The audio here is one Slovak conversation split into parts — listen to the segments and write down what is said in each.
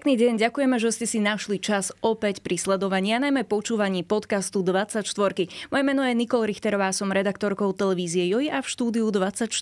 Pekný deň, ďakujeme, že ste si našli čas opäť pri sledovaní a najmä počúvaní podcastu 24. Moje meno je Nikol Richterová, som redaktorkou televízie JOJ a v štúdiu 24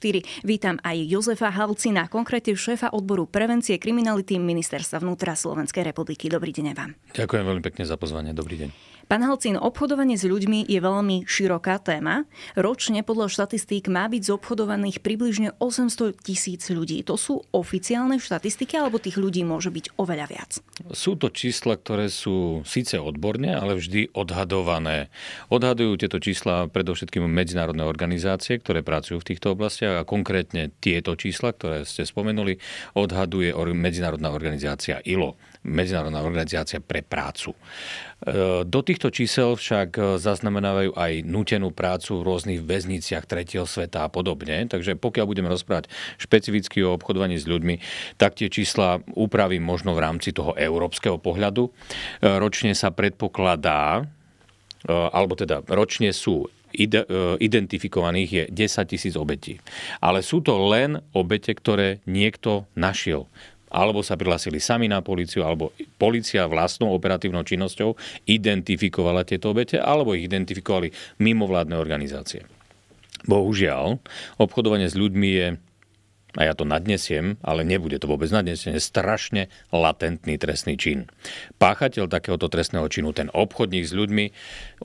vítam aj Jozefa Halcina, konkrétne šéfa odboru prevencie kriminality Ministerstva vnútra Slovenskej republiky. Dobrý deň vám. Ďakujem veľmi pekne za pozvanie, dobrý deň. Pán Halcín, obchodovanie s ľuďmi je veľmi široká téma. Ročne podľa štatistík má byť zobchodovaných približne 800 tisíc ľudí. To sú oficiálne štatistiky, alebo tých ľudí môže byť oveľa viac? Sú to čísla, ktoré sú síce odborne, ale vždy odhadované. Odhadujú tieto čísla predovšetkým medzinárodné organizácie, ktoré pracujú v týchto oblastiach a konkrétne tieto čísla, ktoré ste spomenuli, odhaduje medzinárodná organizácia ILO. Medzinárodná organizácia pre prácu. E, do týchto čísel však zaznamenávajú aj nutenú prácu v rôznych väzniciach tretieho sveta a podobne. Takže pokiaľ budeme rozprávať špecificky o obchodovaní s ľuďmi, tak tie čísla upravím možno v rámci toho európskeho pohľadu. E, ročne sa predpokladá, e, alebo teda ročne sú identifikovaných je 10 tisíc obetí. Ale sú to len obete, ktoré niekto našiel alebo sa prihlásili sami na policiu, alebo policia vlastnou operatívnou činnosťou identifikovala tieto obete, alebo ich identifikovali mimovládne organizácie. Bohužiaľ, obchodovanie s ľuďmi je a ja to nadnesiem, ale nebude to vôbec nadnesenie, strašne latentný trestný čin. Páchateľ takéhoto trestného činu, ten obchodník s ľuďmi,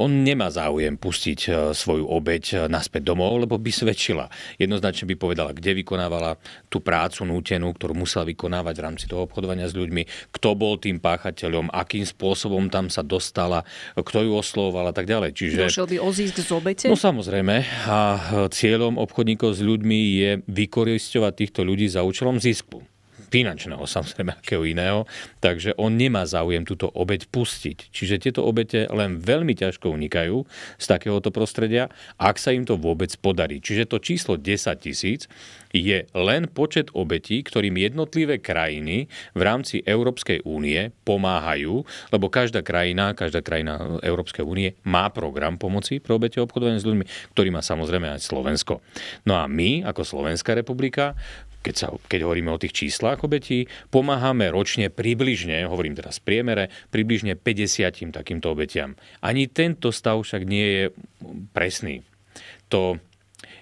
on nemá záujem pustiť e, svoju obeď e, naspäť domov, lebo by svedčila. Jednoznačne by povedala, kde vykonávala tú prácu nútenú, ktorú musela vykonávať v rámci toho obchodovania s ľuďmi, kto bol tým páchateľom, akým spôsobom tam sa dostala, kto ju oslovoval a tak ďalej. Čiže... Došiel by ozísť z obete? No samozrejme. A e, cieľom obchodníkov s ľuďmi je vykoristovať týchto ľudí za účelom zisku finančného samozrejme, akého iného. Takže on nemá záujem túto obeď pustiť. Čiže tieto obete len veľmi ťažko unikajú z takéhoto prostredia, ak sa im to vôbec podarí. Čiže to číslo 10 tisíc je len počet obetí, ktorým jednotlivé krajiny v rámci Európskej únie pomáhajú, lebo každá krajina, každá krajina Európskej únie má program pomoci pre obete obchodovania s ľuďmi, ktorý má samozrejme aj Slovensko. No a my, ako Slovenská republika, keď, sa, keď hovoríme o tých číslach obetí, pomáhame ročne približne, hovorím teraz v priemere, približne 50 takýmto obetiam. Ani tento stav však nie je presný. To,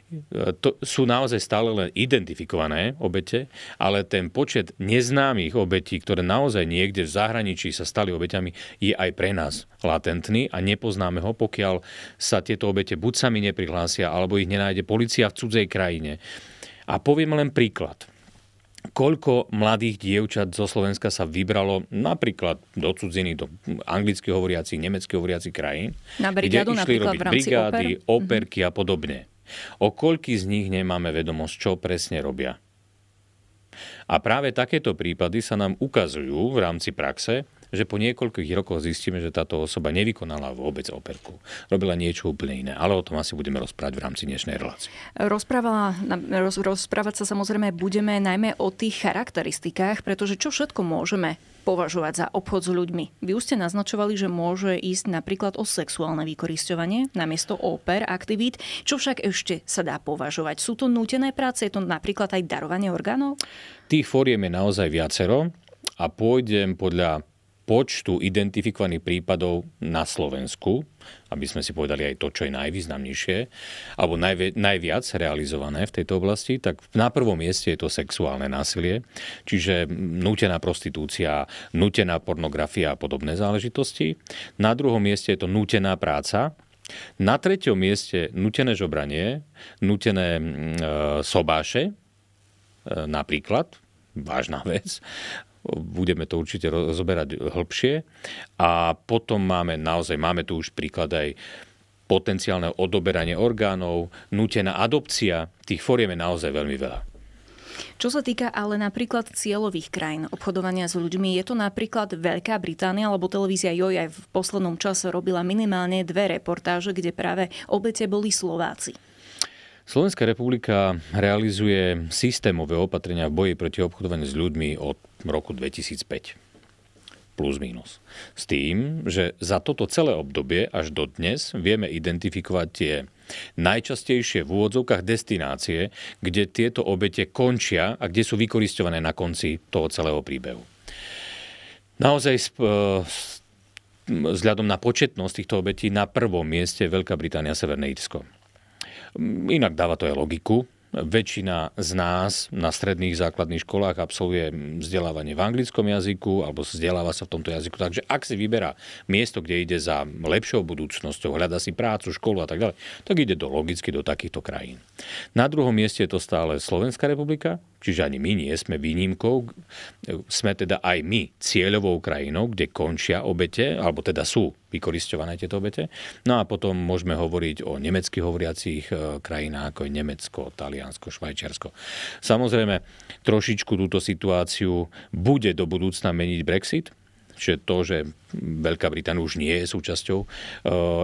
e, to sú naozaj stále len identifikované obete, ale ten počet neznámych obetí, ktoré naozaj niekde v zahraničí sa stali obeťami, je aj pre nás latentný a nepoznáme ho, pokiaľ sa tieto obete buď sami neprihlásia, alebo ich nenájde policia v cudzej krajine. A poviem len príklad. Koľko mladých dievčat zo Slovenska sa vybralo napríklad do cudziny, do anglicky hovoriacich, nemecky hovoriacich krajín, Na brigádu, kde išli robiť brigády, oper? Mhm. operky a podobne. O koľky z nich nemáme vedomosť, čo presne robia. A práve takéto prípady sa nám ukazujú v rámci praxe, že po niekoľkých rokoch zistíme, že táto osoba nevykonala vôbec operku. Robila niečo úplne iné, ale o tom asi budeme rozprávať v rámci dnešnej relácie. Rozprávala, roz, rozprávať sa samozrejme budeme najmä o tých charakteristikách, pretože čo všetko môžeme považovať za obchod s ľuďmi. Vy už ste naznačovali, že môže ísť napríklad o sexuálne vykoristovanie namiesto oper aktivít. Čo však ešte sa dá považovať? Sú to nútené práce? Je to napríklad aj darovanie orgánov? Tých fóriem je naozaj viacero a pôjdem podľa počtu identifikovaných prípadov na Slovensku, aby sme si povedali aj to, čo je najvýznamnejšie, alebo najvi- najviac realizované v tejto oblasti, tak na prvom mieste je to sexuálne násilie, čiže nutená prostitúcia, nutená pornografia a podobné záležitosti. Na druhom mieste je to nutená práca, na treťom mieste nutené žobranie, nutené mm, e, sobáše, e, napríklad, vážna vec budeme to určite rozoberať hĺbšie. A potom máme naozaj, máme tu už príklad aj potenciálne odoberanie orgánov, nutená adopcia, tých foriem je naozaj veľmi veľa. Čo sa týka ale napríklad cieľových krajín obchodovania s ľuďmi, je to napríklad Veľká Británia, alebo televízia Joj aj v poslednom čase robila minimálne dve reportáže, kde práve obete boli Slováci. Slovenská republika realizuje systémové opatrenia v boji proti obchodovaniu s ľuďmi od roku 2005. Plus minus. S tým, že za toto celé obdobie až do dnes vieme identifikovať tie najčastejšie v úvodzovkách destinácie, kde tieto obete končia a kde sú vykoristované na konci toho celého príbehu. Naozaj vzhľadom na početnosť týchto obetí na prvom mieste Veľká Británia a Severné Írsko. Mm, inak dáva to aj logiku. Väčšina z nás na stredných základných školách absolvuje vzdelávanie v anglickom jazyku alebo vzdeláva sa v tomto jazyku. Takže ak si vyberá miesto, kde ide za lepšou budúcnosťou, hľada si prácu, školu a tak ďalej, tak ide do logicky do takýchto krajín. Na druhom mieste je to stále Slovenská republika, Čiže ani my nie sme výnimkou. Sme teda aj my cieľovou krajinou, kde končia obete, alebo teda sú vykoristované tieto obete. No a potom môžeme hovoriť o nemecky hovoriacich e, krajinách ako je Nemecko, Taliansko, Švajčiarsko. Samozrejme, trošičku túto situáciu bude do budúcna meniť Brexit, Čiže to, že Veľká Británia už nie je súčasťou e,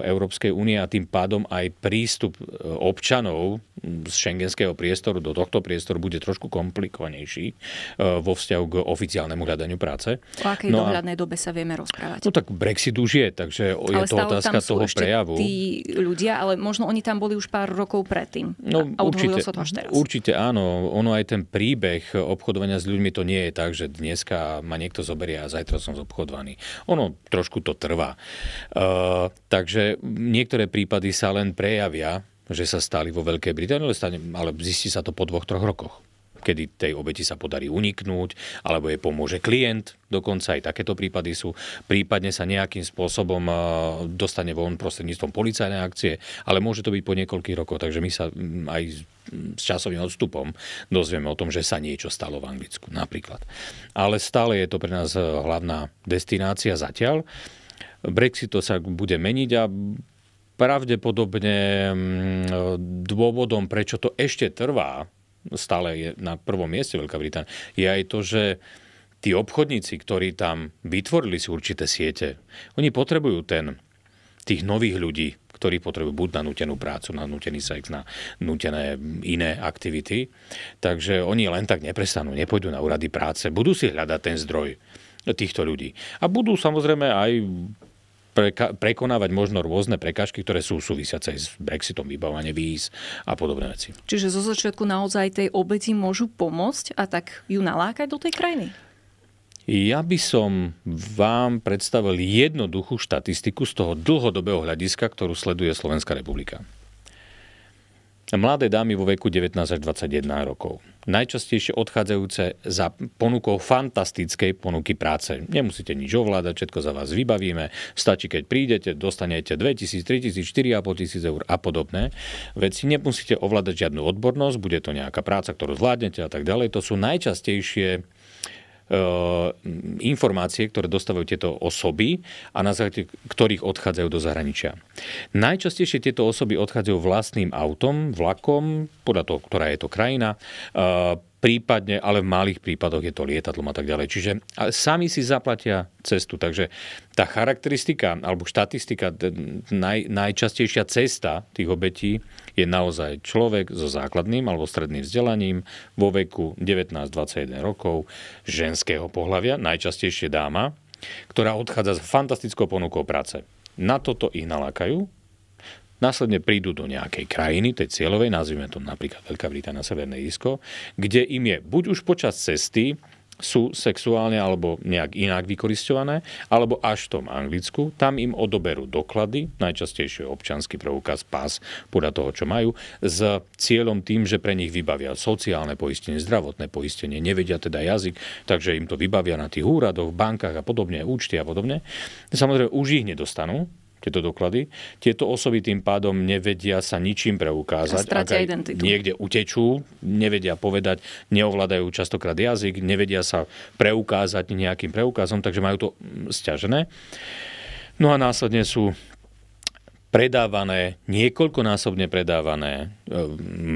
Európskej únie a tým pádom aj prístup e, občanov z šengenského priestoru do tohto priestoru bude trošku komplikovanejší e, vo vzťahu k oficiálnemu hľadaniu práce. O akej no dohľadnej a, dobe sa vieme rozprávať? No tak Brexit už je, takže ale je to otázka toho prejavu. Tí ľudia, ale možno oni tam boli už pár rokov predtým. No, a určite, sa to až teraz. určite áno. Ono aj ten príbeh obchodovania s ľuďmi to nie je tak, že dneska ma niekto zoberie a zajtra som zobchodovaný. Ono trošku to trvá. E, takže niektoré prípady sa len prejavia, že sa stali vo Veľkej Británii, ale, stane, ale zistí sa to po dvoch, troch rokoch kedy tej obeti sa podarí uniknúť, alebo jej pomôže klient, dokonca aj takéto prípady sú, prípadne sa nejakým spôsobom e, dostane von prostredníctvom policajnej akcie, ale môže to byť po niekoľkých rokoch, takže my sa mm, aj mm, s časovým odstupom dozvieme o tom, že sa niečo stalo v Anglicku napríklad. Ale stále je to pre nás e, hlavná destinácia zatiaľ. Brexit to sa bude meniť a pravdepodobne mm, e, dôvodom, prečo to ešte trvá, stále je na prvom mieste Veľká Británia, je aj to, že tí obchodníci, ktorí tam vytvorili si určité siete, oni potrebujú ten, tých nových ľudí, ktorí potrebujú buď na nutenú prácu, na nutený sex, na nutené iné aktivity. Takže oni len tak neprestanú, nepôjdu na úrady práce, budú si hľadať ten zdroj týchto ľudí. A budú samozrejme aj preka- prekonávať možno rôzne prekažky, ktoré sú súvisiace s Brexitom, vybavanie víz a podobné veci. Čiže zo začiatku naozaj tej obeti môžu pomôcť a tak ju nalákať do tej krajiny? Ja by som vám predstavil jednoduchú štatistiku z toho dlhodobého hľadiska, ktorú sleduje Slovenská republika mladé dámy vo veku 19 až 21 rokov. Najčastejšie odchádzajúce za ponukou fantastickej ponuky práce. Nemusíte nič ovládať, všetko za vás vybavíme. Stačí, keď prídete, dostanete 2000, 3000, 4500 eur a podobné. Veci nemusíte ovládať žiadnu odbornosť, bude to nejaká práca, ktorú zvládnete a tak ďalej. To sú najčastejšie E, informácie, ktoré dostávajú tieto osoby a na základe ktorých odchádzajú do zahraničia. Najčastejšie tieto osoby odchádzajú vlastným autom, vlakom, podľa toho, ktorá je to krajina, e, prípadne, ale v malých prípadoch je to lietadlom a tak ďalej. Čiže sami si zaplatia cestu. Takže tá charakteristika alebo štatistika, naj, najčastejšia cesta tých obetí je naozaj človek so základným alebo stredným vzdelaním vo veku 19-21 rokov ženského pohľavia, najčastejšie dáma, ktorá odchádza s fantastickou ponukou práce. Na toto ich nalákajú, Následne prídu do nejakej krajiny, tej cieľovej, nazvime to napríklad Veľká Británia, Severné Isko, kde im je buď už počas cesty sú sexuálne alebo nejak inak vykoristované, alebo až v tom Anglicku. Tam im odoberú doklady, najčastejšie občanský preukaz, pás, podľa toho, čo majú, s cieľom tým, že pre nich vybavia sociálne poistenie, zdravotné poistenie, nevedia teda jazyk, takže im to vybavia na tých úradoch, bankách a podobne, účty a podobne. Samozrejme, už ich nedostanú, tieto doklady. Tieto osoby tým pádom nevedia sa ničím preukázať. A aj identitu. niekde utečú, nevedia povedať, neovládajú častokrát jazyk, nevedia sa preukázať nejakým preukazom, takže majú to mm, stiažené. No a následne sú predávané, niekoľkonásobne predávané, e,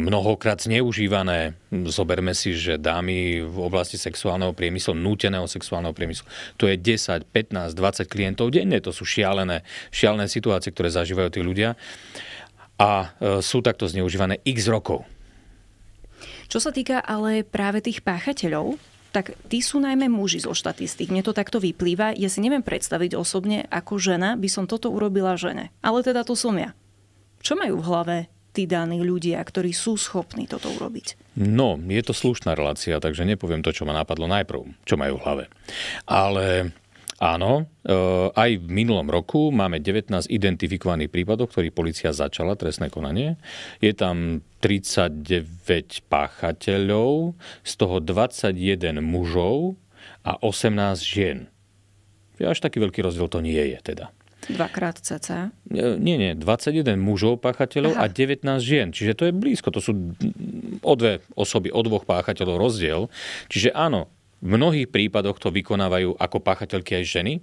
mnohokrát zneužívané. Zoberme si, že dámy v oblasti sexuálneho priemyslu, núteného sexuálneho priemyslu, to je 10, 15, 20 klientov denne. To sú šialené, šialené situácie, ktoré zažívajú tí ľudia a e, sú takto zneužívané x rokov. Čo sa týka ale práve tých páchateľov, tak tí sú najmä muži zo štatistik. Mne to takto vyplýva. Ja si neviem predstaviť osobne, ako žena by som toto urobila žene. Ale teda to som ja. Čo majú v hlave tí daní ľudia, ktorí sú schopní toto urobiť? No, je to slušná relácia, takže nepoviem to, čo ma napadlo najprv, čo majú v hlave. Ale Áno, e, aj v minulom roku máme 19 identifikovaných prípadov, ktorý policia začala trestné konanie. Je tam 39 páchateľov, z toho 21 mužov a 18 žien. Až taký veľký rozdiel to nie je teda. Dvakrát CC? E, nie, nie, 21 mužov páchateľov Aha. a 19 žien. Čiže to je blízko, to sú o dve osoby, o dvoch páchateľov rozdiel. Čiže áno, v mnohých prípadoch to vykonávajú ako páchateľky aj ženy.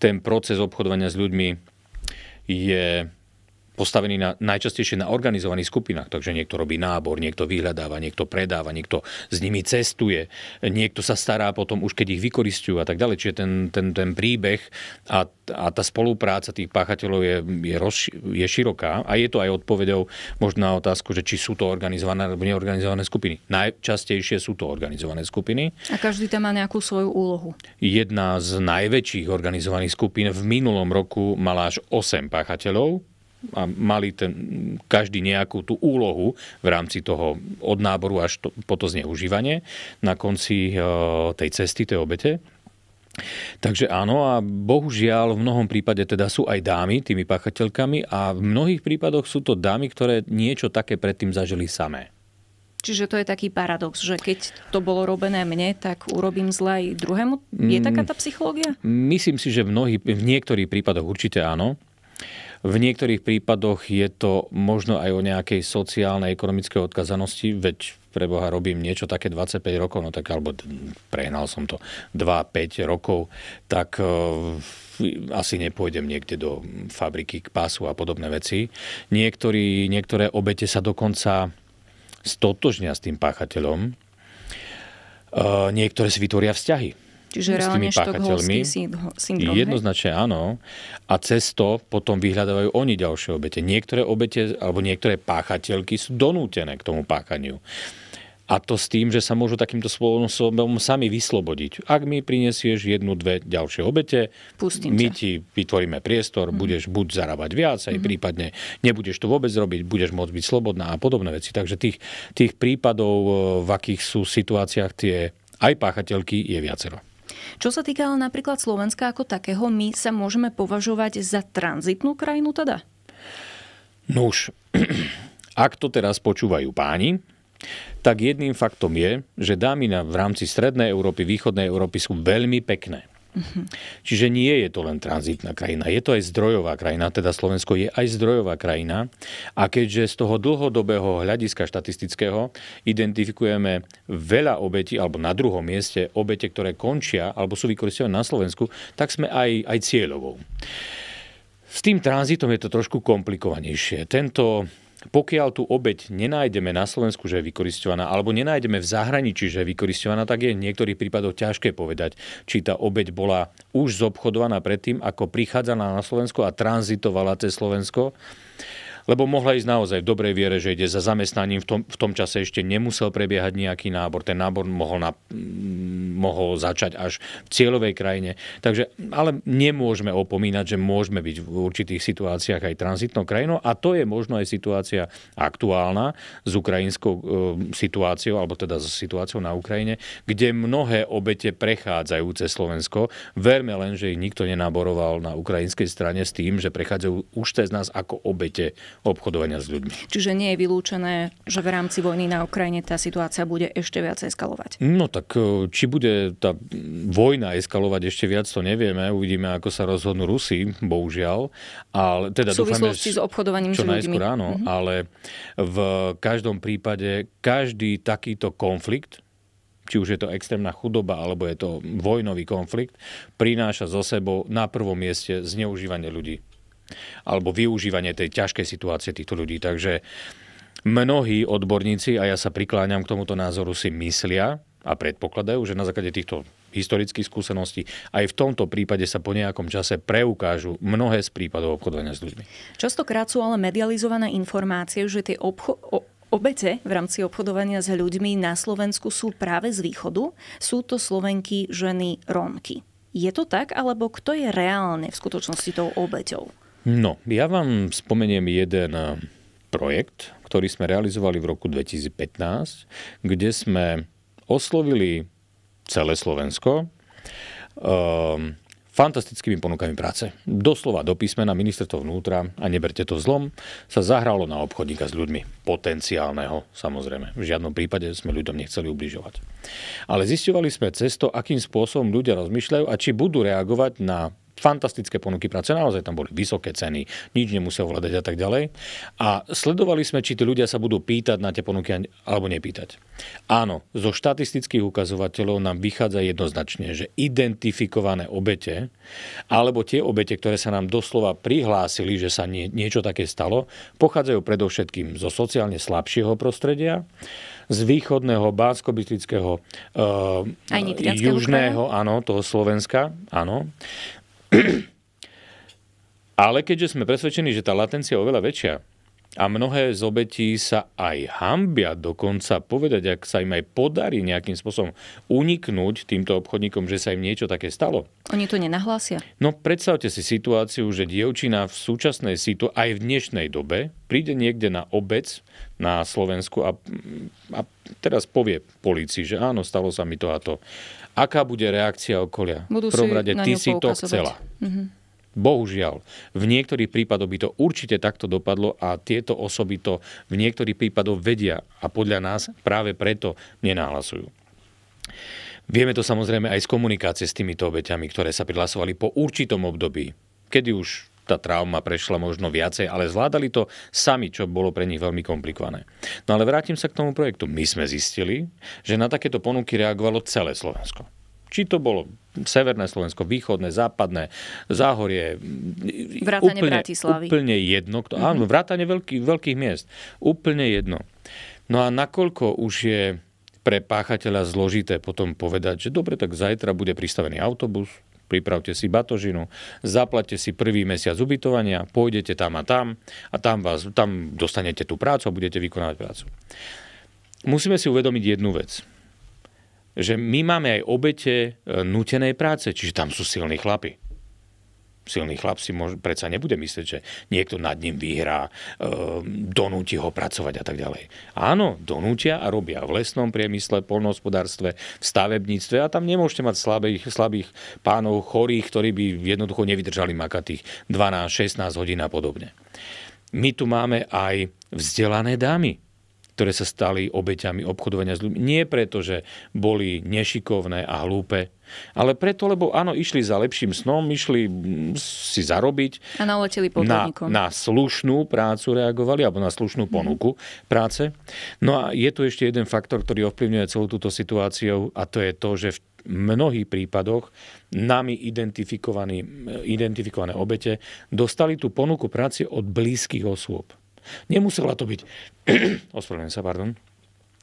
Ten proces obchodovania s ľuďmi je postavený na, najčastejšie na organizovaných skupinách. Takže niekto robí nábor, niekto vyhľadáva, niekto predáva, niekto s nimi cestuje, niekto sa stará potom už, keď ich vykoristujú a tak ďalej. Čiže ten, ten, ten príbeh a, a tá spolupráca tých páchateľov je, je, roz, je široká a je to aj odpovedou možno na otázku, že či sú to organizované alebo neorganizované skupiny. Najčastejšie sú to organizované skupiny. A každý tam má nejakú svoju úlohu. Jedna z najväčších organizovaných skupín v minulom roku mala až 8 páchateľov a mali ten, každý nejakú tú úlohu v rámci toho od náboru až to, po to zneužívanie na konci e, tej cesty, tej obete. Takže áno a bohužiaľ v mnohom prípade teda sú aj dámy tými pachateľkami a v mnohých prípadoch sú to dámy, ktoré niečo také predtým zažili samé. Čiže to je taký paradox, že keď to bolo robené mne, tak urobím zle aj druhému. Je taká mm, tá psychológia? Myslím si, že v, mnohých, v niektorých prípadoch určite áno. V niektorých prípadoch je to možno aj o nejakej sociálnej, ekonomickej odkazanosti, veď pre Boha robím niečo také 25 rokov, no tak alebo prehnal som to 2-5 rokov, tak e, asi nepôjdem niekde do fabriky k pásu a podobné veci. Niektorí, niektoré obete sa dokonca stotožnia s tým páchateľom. E, niektoré si vytvoria vzťahy Čiže reálne štokholmský syndrom. Jednoznačne hej? áno. A cez to potom vyhľadávajú oni ďalšie obete. Niektoré obete alebo niektoré páchateľky sú donútené k tomu páchaniu. A to s tým, že sa môžu takýmto spôsobom sami vyslobodiť. Ak mi prinesieš jednu, dve ďalšie obete, Pustím my sa. ti vytvoríme priestor, mm. budeš buď zarábať viac, aj mm. prípadne nebudeš to vôbec robiť, budeš môcť byť slobodná a podobné veci. Takže tých, tých prípadov, eh, v akých sú situáciách tie aj páchateľky, je viacero. Čo sa týka ale napríklad Slovenska ako takého, my sa môžeme považovať za tranzitnú krajinu teda? No už, ak to teraz počúvajú páni, tak jedným faktom je, že dámy v rámci Strednej Európy, Východnej Európy sú veľmi pekné. Mhm. Čiže nie je to len tranzitná krajina, je to aj zdrojová krajina, teda Slovensko je aj zdrojová krajina a keďže z toho dlhodobého hľadiska štatistického identifikujeme veľa obetí, alebo na druhom mieste obete, ktoré končia alebo sú vykoristované na Slovensku, tak sme aj, aj cieľovou. S tým tranzitom je to trošku komplikovanejšie. Tento pokiaľ tú obeď nenájdeme na Slovensku, že je vykoristovaná, alebo nenájdeme v zahraničí, že je vykoristovaná, tak je v niektorých prípadoch ťažké povedať, či tá obeď bola už zobchodovaná predtým, ako prichádzala na Slovensko a tranzitovala cez Slovensko, lebo mohla ísť naozaj v dobrej viere, že ide za zamestnaním. V tom, v tom čase ešte nemusel prebiehať nejaký nábor. Ten nábor mohol, na, mm, mohol začať až v cieľovej krajine. Takže, ale nemôžeme opomínať, že môžeme byť v určitých situáciách aj tranzitnou krajinou a to je možno aj situácia aktuálna s ukrajinskou e, situáciou, alebo teda s situáciou na Ukrajine, kde mnohé obete prechádzajú cez Slovensko. Verme len, že ich nikto nenáboroval na ukrajinskej strane s tým, že prechádzajú už cez nás ako obete obchodovania s ľuďmi. Čiže nie je vylúčené, že v rámci vojny na Ukrajine tá situácia bude ešte viac eskalovať? No tak e, či bude tá vojna eskalovať ešte viac, to nevieme. Uvidíme, ako sa rozhodnú Rusi, bohužiaľ. Ale, teda v súvislosti dúfame, s obchodovaním čo s ľuďmi. Áno, mm-hmm. ale v každom prípade každý takýto konflikt, či už je to extrémna chudoba alebo je to vojnový konflikt, prináša zo sebou na prvom mieste zneužívanie ľudí alebo využívanie tej ťažkej situácie týchto ľudí. Takže mnohí odborníci, a ja sa prikláňam k tomuto názoru, si myslia a predpokladajú, že na základe týchto historických skúseností. Aj v tomto prípade sa po nejakom čase preukážu mnohé z prípadov obchodovania s ľuďmi. Častokrát sú ale medializované informácie, že tie obcho- obete v rámci obchodovania s ľuďmi na Slovensku sú práve z východu. Sú to Slovenky, ženy, Rómky. Je to tak, alebo kto je reálne v skutočnosti tou obeťou? No, ja vám spomeniem jeden eh, projekt, ktorý sme realizovali v roku 2015, kde sme oslovili celé Slovensko um, fantastickými ponukami práce. Doslova do písmena ministerstvo vnútra, a neberte to zlom, sa zahralo na obchodníka s ľuďmi. Potenciálneho, samozrejme. V žiadnom prípade sme ľuďom nechceli ubližovať. Ale zistovali sme cesto, akým spôsobom ľudia rozmýšľajú a či budú reagovať na fantastické ponuky práce, naozaj tam boli vysoké ceny, nič nemusel hľadať a tak ďalej. A sledovali sme, či tí ľudia sa budú pýtať na tie ponuky alebo nepýtať. Áno, zo štatistických ukazovateľov nám vychádza jednoznačne, že identifikované obete, alebo tie obete, ktoré sa nám doslova prihlásili, že sa nie, niečo také stalo, pochádzajú predovšetkým zo sociálne slabšieho prostredia, z východného bánsko e, eh, južného, kraja. áno, toho Slovenska, áno, ale keďže sme presvedčení, že tá latencia je oveľa väčšia, a mnohé z obetí sa aj hambia dokonca povedať, ak sa im aj podarí nejakým spôsobom uniknúť týmto obchodníkom, že sa im niečo také stalo. Oni to nenahlásia? No predstavte si situáciu, že dievčina v súčasnej situ aj v dnešnej dobe príde niekde na obec na Slovensku a, a teraz povie policii, že áno, stalo sa mi to a to. Aká bude reakcia okolia? Budú v prvom rade, ty si to chcela. Mm-hmm Bohužiaľ, v niektorých prípadoch by to určite takto dopadlo a tieto osoby to v niektorých prípadoch vedia a podľa nás práve preto nenáhlasujú. Vieme to samozrejme aj z komunikácie s týmito obeťami, ktoré sa prihlasovali po určitom období, kedy už tá trauma prešla možno viacej, ale zvládali to sami, čo bolo pre nich veľmi komplikované. No ale vrátim sa k tomu projektu. My sme zistili, že na takéto ponuky reagovalo celé Slovensko. Či to bolo Severné Slovensko, východné, západné, záhorie. Vrátane úplne, Bratislavy. Úplne jedno. Kto, mm-hmm. Áno, vrátane veľký, veľkých miest. Úplne jedno. No a nakoľko už je pre páchateľa zložité potom povedať, že dobre, tak zajtra bude pristavený autobus, pripravte si batožinu, zaplatte si prvý mesiac ubytovania, pôjdete tam a tam a tam, vás, tam dostanete tú prácu a budete vykonávať prácu. Musíme si uvedomiť jednu vec že my máme aj obete e, nutenej práce, čiže tam sú silní chlapi silný chlap si môže, predsa nebude myslieť, že niekto nad ním vyhrá, e, donúti ho pracovať a tak ďalej. Áno, donútia a robia v lesnom priemysle, polnohospodárstve, v stavebníctve a tam nemôžete mať slabých, slabých pánov, chorých, ktorí by jednoducho nevydržali makať tých 12-16 hodín a podobne. My tu máme aj vzdelané dámy, ktoré sa stali obeťami obchodovania s ľuďmi. Nie preto, že boli nešikovné a hlúpe, ale preto, lebo áno, išli za lepším snom, išli si zarobiť. A naleteli Na, na slušnú prácu reagovali, alebo na slušnú mhm. ponuku mm-hmm. práce. No a je tu ešte jeden faktor, ktorý ovplyvňuje celú túto situáciu a to je to, že v mnohých prípadoch nami identifikované obete dostali tú ponuku práce od blízkych osôb. Nemusela to byť, ospravedlňujem sa, pardon,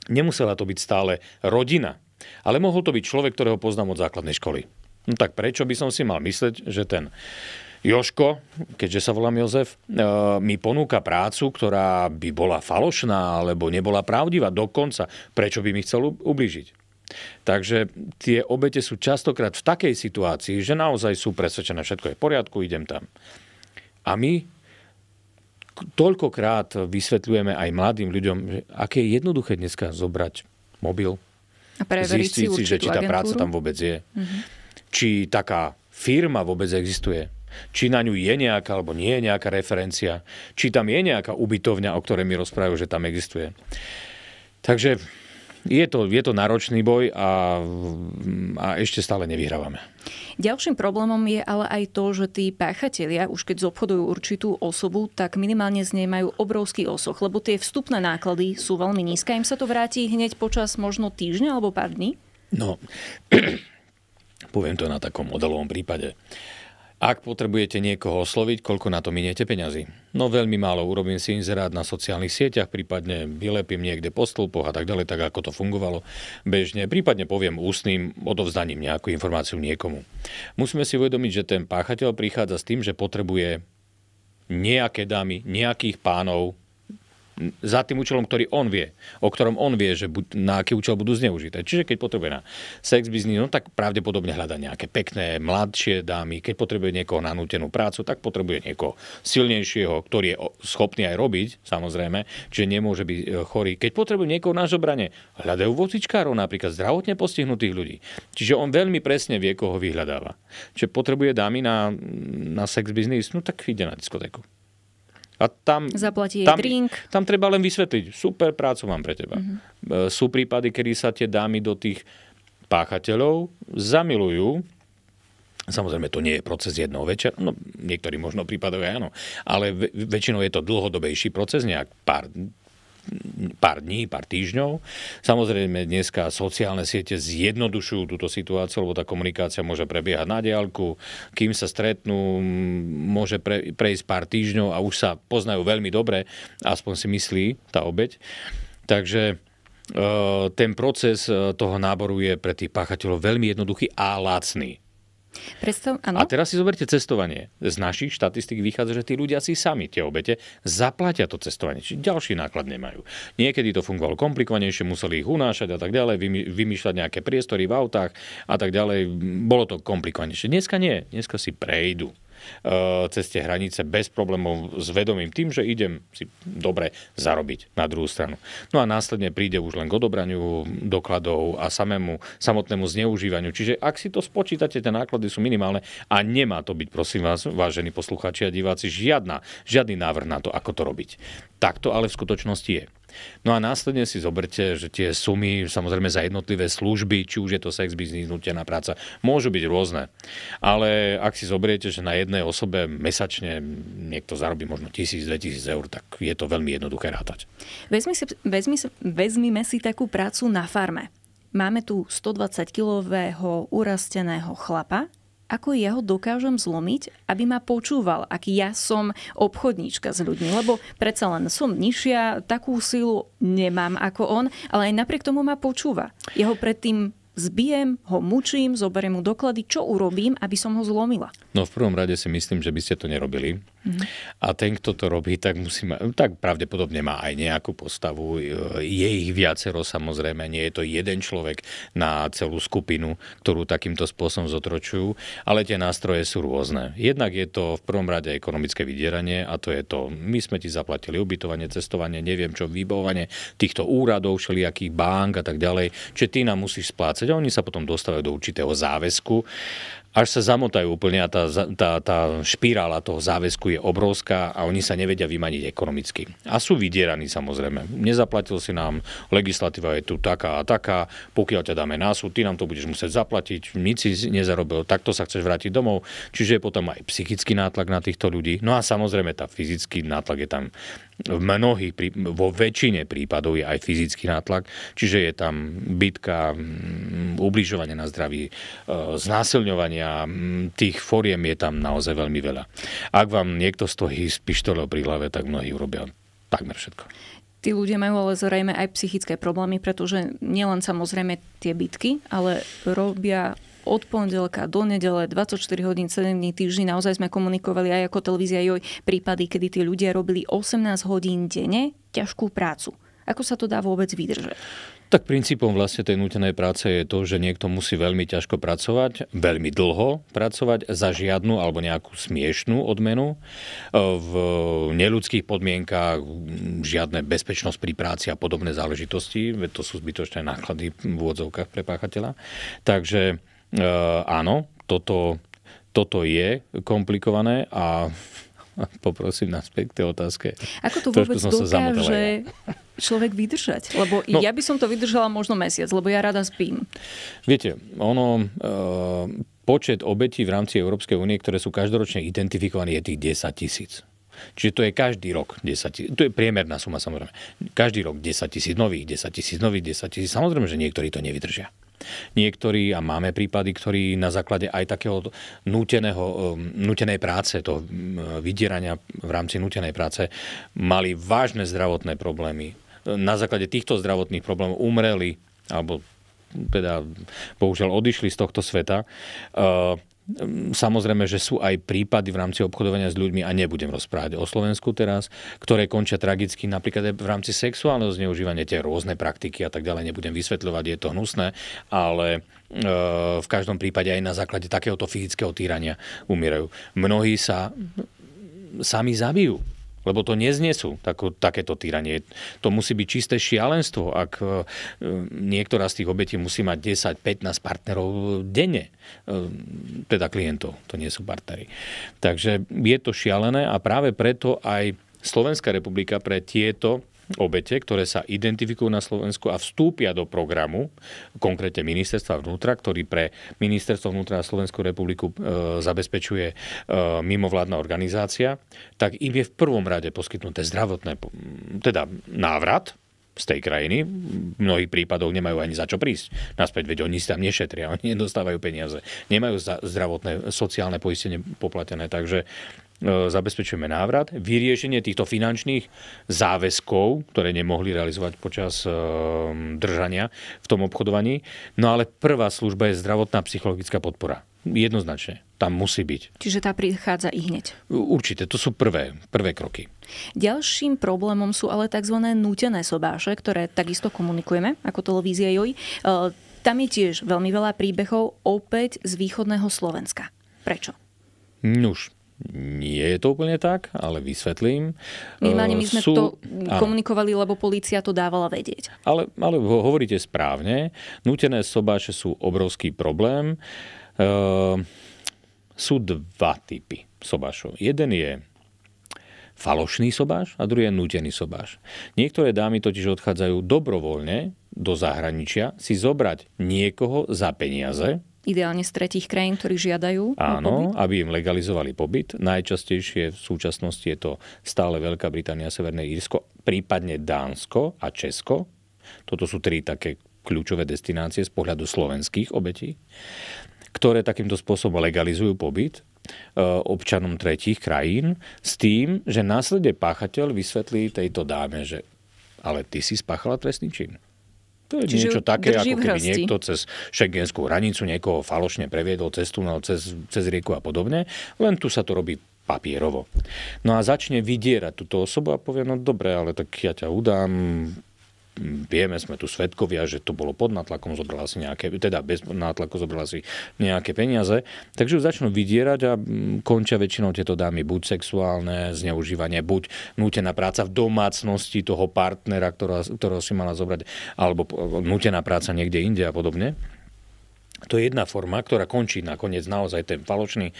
nemusela to byť stále rodina, ale mohol to byť človek, ktorého poznám od základnej školy. No tak prečo by som si mal mysleť, že ten Joško, keďže sa volám Jozef, e, mi ponúka prácu, ktorá by bola falošná alebo nebola pravdivá dokonca. Prečo by mi chcel ublížiť? Takže tie obete sú častokrát v takej situácii, že naozaj sú presvedčené, všetko je v poriadku, idem tam. A my toľkokrát vysvetľujeme aj mladým ľuďom, že aké je jednoduché dneska zobrať mobil, a zistiť si, že či tá práca tam vôbec je, mm-hmm. či taká firma vôbec existuje, či na ňu je nejaká alebo nie je nejaká referencia, či tam je nejaká ubytovňa, o ktorej mi rozprávajú, že tam existuje. Takže je to, je to náročný boj a, a ešte stále nevyhrávame. Ďalším problémom je ale aj to, že tí páchatelia, už keď zobchodujú určitú osobu, tak minimálne z nej majú obrovský osoch, lebo tie vstupné náklady sú veľmi nízke. Im sa to vráti hneď počas možno týždňa alebo pár dní? No, poviem to na takom modelovom prípade. Uh, ak potrebujete niekoho osloviť, koľko na to miniete peňazí? No veľmi málo, urobím si inzerát na sociálnych sieťach, prípadne vylepím niekde po stĺpoch a tak ďalej, tak ako to fungovalo bežne, prípadne poviem ústnym odovzdaním nejakú informáciu niekomu. Musíme si uvedomiť, že ten páchateľ prichádza s tým, že potrebuje nejaké dámy, nejakých pánov, za tým účelom, ktorý on vie, o ktorom on vie, že buď, na aký účel budú zneužité. Čiže keď potrebuje na sex business, no tak pravdepodobne hľada nejaké pekné, mladšie dámy. Keď potrebuje niekoho na nutenú prácu, tak potrebuje niekoho silnejšieho, ktorý je schopný aj robiť, samozrejme, čiže nemôže byť e, chorý. Keď potrebuje niekoho na žobranie, hľadajú vozičkárov, napríklad zdravotne postihnutých ľudí. Čiže on veľmi presne vie, koho vyhľadáva. Čiže potrebuje dámy na, na sex business, no tak ide na diskotéku. A tam, Zaplatí tam, drink. Tam treba len vysvetliť, super prácu mám pre teba. Mm-hmm. Sú prípady, kedy sa tie dámy do tých páchateľov zamilujú. Samozrejme, to nie je proces jednoho večera. No, niektorí možno prípadov áno. Ale väčšinou je to dlhodobejší proces, nejak pár pár dní, pár týždňov. Samozrejme, dneska sociálne siete zjednodušujú túto situáciu, lebo tá komunikácia môže prebiehať na diálku, kým sa stretnú, môže pre, prejsť pár týždňov a už sa poznajú veľmi dobre, aspoň si myslí tá obeď. Takže e, ten proces e, toho náboru je pre tých páchateľov veľmi jednoduchý a lacný. Predstav, áno. A teraz si zoberte cestovanie. Z našich štatistik vychádza, že tí ľudia si sami, tie obete, zaplatia to cestovanie, či ďalší náklad nemajú. Niekedy to fungovalo komplikovanejšie, museli ich unášať a tak ďalej, vymýšľať nejaké priestory v autách a tak ďalej. Bolo to komplikovanejšie. Dneska nie, dneska si prejdú. Eh, cez tie hranice bez problémov s vedomím tým, že idem si dobre zarobiť na druhú stranu. No a následne príde už len k odobraniu dokladov a samému, samotnému zneužívaniu. Čiže ak si to spočítate, tie náklady sú minimálne a nemá to byť, prosím vás, vážení poslucháči a diváci, žiadna, žiadny návrh na to, ako to robiť. Tak to ale v skutočnosti je. No a následne si zoberte, že tie sumy, samozrejme za jednotlivé služby, či už je to sex, biznis, nutená práca, môžu byť rôzne. Ale ak si zoberiete, že na jednej osobe mesačne niekto zarobí možno 1000-2000 eur, tak je to veľmi jednoduché rátať. Vezmi si, vezmi, vezmime si takú prácu na farme. Máme tu 120-kilového urasteného chlapa, ako ja ho dokážem zlomiť, aby ma počúval, aký ja som obchodníčka s ľuďmi. Lebo predsa len som nižšia, takú silu nemám ako on, ale aj napriek tomu ma počúva. Ja ho predtým zbijem, ho mučím, zoberiem mu doklady, čo urobím, aby som ho zlomila? No v prvom rade si myslím, že by ste to nerobili, Mm-hmm. A ten, kto to robí, tak, musí ma, tak pravdepodobne má aj nejakú postavu. Je ich viacero samozrejme, nie je to jeden človek na celú skupinu, ktorú takýmto spôsobom zotročujú, ale tie nástroje sú rôzne. Jednak je to v prvom rade ekonomické vydieranie a to je to, my sme ti zaplatili ubytovanie, cestovanie, neviem čo, vybovanie týchto úradov, všelijakých bank a tak ďalej, čiže ty nám musíš splácať a oni sa potom dostávajú do určitého záväzku až sa zamotajú úplne a tá, tá, tá špirála toho záväzku je obrovská a oni sa nevedia vymaniť ekonomicky. A sú vydieraní samozrejme. Nezaplatil si nám, legislatíva je tu taká a taká, pokiaľ ťa dáme na súd, ty nám to budeš musieť zaplatiť, nič si nezarobil, takto sa chceš vrátiť domov. Čiže je potom aj psychický nátlak na týchto ľudí. No a samozrejme tá fyzický nátlak je tam v mnohých, vo väčšine prípadov je aj fyzický nátlak, čiže je tam bitka, ubližovanie na zdraví, e, znásilňovania, tých foriem je tam naozaj veľmi veľa. Ak vám niekto stojí s pištolou pri hlave, tak mnohí urobia takmer všetko tí ľudia majú ale zrejme aj psychické problémy, pretože nielen samozrejme tie bitky, ale robia od pondelka do nedele 24 hodín 7 dní týždeň, Naozaj sme komunikovali aj ako televízia joj prípady, kedy tí ľudia robili 18 hodín denne ťažkú prácu. Ako sa to dá vôbec vydržať? Tak princípom vlastne tej nutenej práce je to, že niekto musí veľmi ťažko pracovať, veľmi dlho pracovať za žiadnu alebo nejakú smiešnú odmenu e, v neludských podmienkách, žiadne bezpečnosť pri práci a podobné záležitosti, veď to sú zbytočné náklady v úvodzovkách pre páchateľa. Takže e, áno, toto, toto je komplikované a poprosím naspäť k tej otázke. Ako to vôbec dokáže človek vydržať? Lebo no, ja by som to vydržala možno mesiac, lebo ja rada spím. Viete, ono... E, počet obetí v rámci Európskej únie, ktoré sú každoročne identifikované, je tých 10 tisíc. Čiže to je každý rok 10 000, To je priemerná suma samozrejme. Každý rok 10 tisíc nových, 10 tisíc nových, 10 tisíc. Samozrejme, že niektorí to nevydržia. Niektorí, a máme prípady, ktorí na základe aj takého nuteného, um, nútenej práce, toho um, vydierania v rámci nútenej práce, mali vážne zdravotné problémy. Na základe týchto zdravotných problémov umreli, alebo teda bohužiaľ odišli z tohto sveta. Uh, Ehm, samozrejme, že sú aj prípady v rámci obchodovania s ľuďmi, a nebudem rozprávať o Slovensku teraz, ktoré končia tragicky, napríklad aj v rámci sexuálneho zneužívania, tie rôzne praktiky a tak ďalej, nebudem vysvetľovať, je to hnusné, ale e, v každom prípade aj na základe takéhoto fyzického týrania umierajú. Mnohí sa sami zabijú lebo to neznesú tako, takéto tyranie. To musí byť čisté šialenstvo, ak e, niektorá z tých obetí musí mať 10-15 partnerov e, denne, e, teda klientov, to nie sú partnery. Takže je to šialené a práve preto aj Slovenská republika pre tieto obete, ktoré sa identifikujú na Slovensku a vstúpia do programu, konkrétne ministerstva vnútra, ktorý pre ministerstvo vnútra na Slovensku republiku e, zabezpečuje e, mimovládna organizácia, tak im je v prvom rade poskytnuté zdravotné, teda návrat z tej krajiny. V mnohých prípadoch nemajú ani za čo prísť. Naspäť, veď oni si tam nešetria, oni nedostávajú peniaze. Nemajú zdravotné, sociálne poistenie poplatené. Takže E, zabezpečujeme návrat, vyriešenie týchto finančných záväzkov, ktoré nemohli realizovať počas e, držania v tom obchodovaní. No ale prvá služba je zdravotná psychologická podpora. Jednoznačne. Tam musí byť. Čiže tá prichádza i hneď. Určite, to sú prvé, prvé kroky. Ďalším problémom sú ale tzv. nútené sobáše, ktoré takisto komunikujeme ako televízia JOJ. E, tam je tiež veľmi veľa príbehov opäť z východného Slovenska. Prečo? Nuž, nie je to úplne tak, ale vysvetlím. Minimálne eh, my sme sú, to komunikovali, lebo polícia to dávala vedieť. Ale, ale hovoríte správne. Nútené sobáše sú obrovský problém. Eh, sú dva typy sobášov. Jeden je falošný sobáš a druhý je nútený sobáš. Niektoré dámy totiž odchádzajú dobrovoľne do zahraničia si zobrať niekoho za peniaze, ideálne z tretích krajín, ktorí žiadajú. Áno, aby im legalizovali pobyt. Najčastejšie v súčasnosti je to stále Veľká Británia, Severné Írsko, prípadne Dánsko a Česko. Toto sú tri také kľúčové destinácie z pohľadu slovenských obetí, ktoré takýmto spôsobom legalizujú pobyt e, občanom tretích krajín s tým, že následne páchateľ vysvetlí tejto dáme, že ale ty si spáchala trestný čin. To je Čiže niečo také, ako keby niekto cez šengenskú hranicu niekoho falošne previedol cez tunel, cez, cez rieku a podobne. Len tu sa to robí papierovo. No a začne vydierať túto osobu a povie, no dobre, ale tak ja ťa udám, vieme, sme tu svetkovia, že to bolo pod nátlakom, zobrala si nejaké, teda bez nátlaku zobrala si nejaké peniaze. Takže ju začnú vydierať a mm, končia väčšinou tieto dámy buď sexuálne zneužívanie, buď nútená práca v domácnosti toho partnera, ktorá, ktorého si mala zobrať, alebo nútená práca niekde inde a podobne. To je jedna forma, ktorá končí nakoniec naozaj ten falošný e,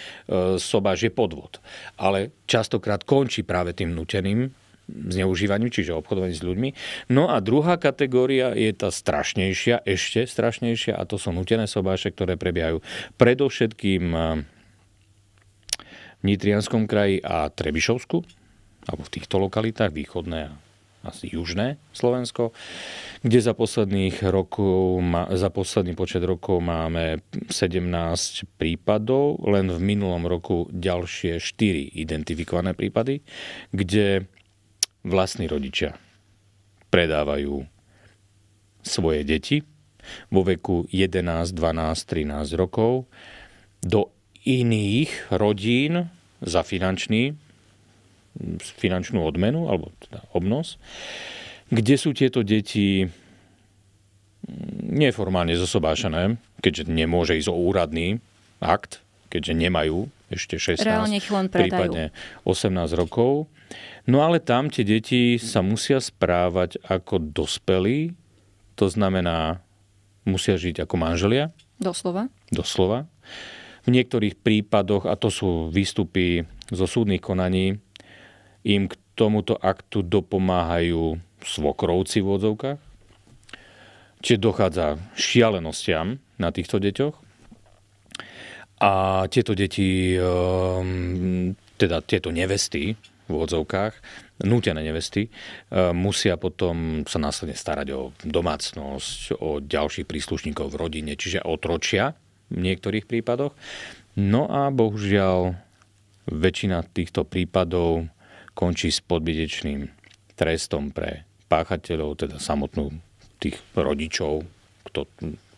sobaž je podvod. Ale častokrát končí práve tým nuteným zneužívaniu, čiže obchodovaní s ľuďmi. No a druhá kategória je tá strašnejšia, ešte strašnejšia, a to sú nutené sobáše, ktoré prebiehajú predovšetkým eh, v Nitrianskom kraji a Trebišovsku, alebo v týchto lokalitách, východné a asi južné Slovensko, kde za posledných rokov, za posledný počet rokov máme 17 prípadov, len v minulom roku ďalšie 4 identifikované prípady, kde vlastní rodičia predávajú svoje deti vo veku 11, 12, 13 rokov do iných rodín za finančný, finančnú odmenu alebo teda obnos, kde sú tieto deti neformálne zosobášané, keďže nemôže ísť o úradný akt, keďže nemajú ešte 16, prípadne 18 rokov. No ale tam tie deti sa musia správať ako dospelí, to znamená, musia žiť ako manželia. Doslova. Doslova. V niektorých prípadoch, a to sú výstupy zo súdnych konaní, im k tomuto aktu dopomáhajú svokrovci v odzovkách. Čiže dochádza šialenostiam na týchto deťoch. A tieto deti, ehm, teda tieto nevesty, v odzovkách, nútené nevesty, e, musia potom sa následne starať o domácnosť, o ďalších príslušníkov v rodine, čiže otročia v niektorých prípadoch. No a bohužiaľ väčšina týchto prípadov končí s podbidečným trestom pre páchateľov, teda samotnú tých rodičov, kto,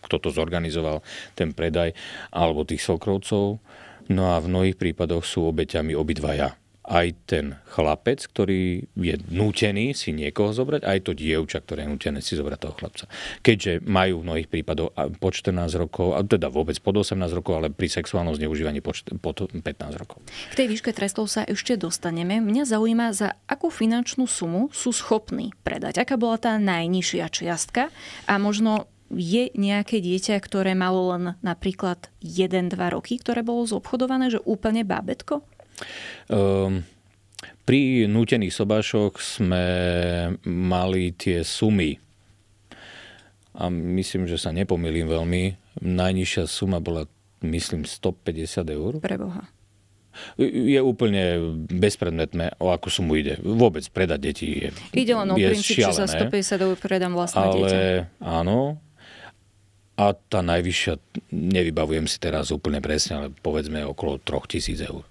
kto to zorganizoval, ten predaj, alebo tých sokrovcov. No a v mnohých prípadoch sú obeťami obidvaja aj ten chlapec, ktorý je nútený si niekoho zobrať, aj to dievča, ktoré je nútené si zobrať toho chlapca. Keďže majú v mnohých prípadoch po 14 rokov, a teda vôbec pod 18 rokov, ale pri sexuálnom zneužívaní pod 15 rokov. K tej výške trestov sa ešte dostaneme. Mňa zaujíma, za akú finančnú sumu sú schopní predať. Aká bola tá najnižšia čiastka? A možno je nejaké dieťa, ktoré malo len napríklad 1-2 roky, ktoré bolo zobchodované, že úplne bábetko? Ehm, pri nútených sobášoch sme mali tie sumy. A myslím, že sa nepomýlim veľmi. Najnižšia suma bola, myslím, 150 eur. Pre Boha. Je úplne bezpredmetné, o akú sumu ide. Vôbec predať deti je Ide len o princíp, či za 150 eur predám vlastné Ale, dieťa. Áno. A tá najvyššia, nevybavujem si teraz úplne presne, ale povedzme okolo 3000 eur. Uh,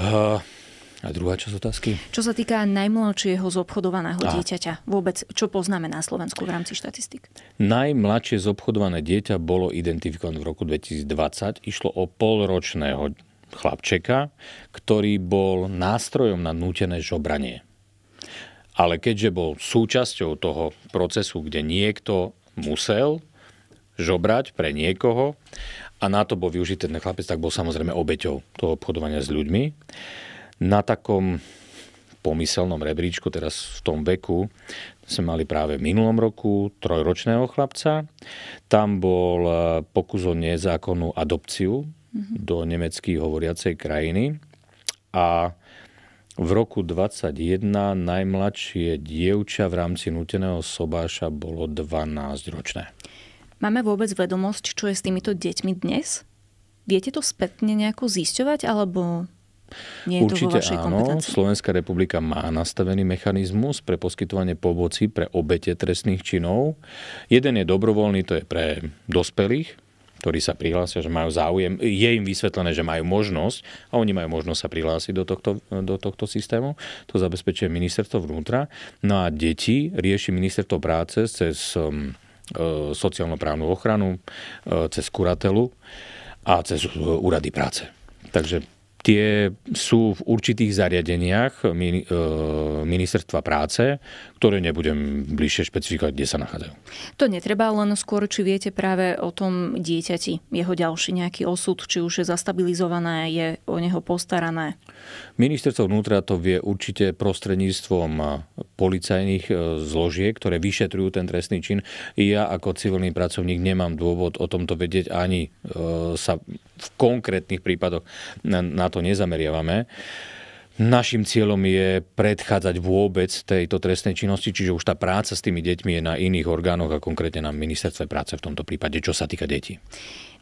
a druhá časť otázky? Čo sa týka najmladšieho zobchodovaného a. dieťaťa, vôbec čo poznáme na Slovensku v rámci štatistik? Najmladšie zobchodované dieťa bolo identifikované v roku 2020. Išlo o polročného chlapčeka, ktorý bol nástrojom na nútené žobranie. Ale keďže bol súčasťou toho procesu, kde niekto musel žobrať pre niekoho, a na to bol využitý ten chlapec, tak bol samozrejme obeťou toho obchodovania s ľuďmi. Na takom pomyselnom rebríčku, teraz v tom veku, sme mali práve v minulom roku trojročného chlapca. Tam bol e, pokus o nezákonnú adopciu mm-hmm. do nemeckých hovoriacej krajiny. A v roku 21 najmladšie dievča v rámci nuteného sobáša bolo 12-ročné. Máme vôbec vedomosť, čo je s týmito deťmi dnes? Viete to spätne nejako zisťovať, alebo nie je Určite to vo vašej áno, kompetencii? Slovenská republika má nastavený mechanizmus pre poskytovanie pomoci pre obete trestných činov. Jeden je dobrovoľný, to je pre dospelých, ktorí sa prihlásia, že majú záujem, je im vysvetlené, že majú možnosť a oni majú možnosť sa prihlásiť do tohto, do tohto systému. To zabezpečuje ministerstvo vnútra. No a deti rieši ministerstvo práce cez um, E, sociálno-právnu ochranu, e, cez kuratelu a cez e, úrady práce. Takže tie sú v určitých zariadeniach e, ministerstva práce, ktoré nebudem bližšie špecifikovať, kde sa nachádzajú. To netreba, len skôr, či viete práve o tom dieťati, jeho ďalší nejaký osud, či už je zastabilizované, je o neho postarané. Ministerstvo vnútra to vie určite prostredníctvom policajných e, zložiek, ktoré vyšetrujú ten trestný čin. Ja ako civilný pracovník nemám dôvod o tomto vedieť ani e, sa v konkrétnych prípadoch na, to nezameriavame. Našim cieľom je predchádzať vôbec tejto trestnej činnosti, čiže už tá práca s tými deťmi je na iných orgánoch a konkrétne na ministerstve práce v tomto prípade, čo sa týka detí.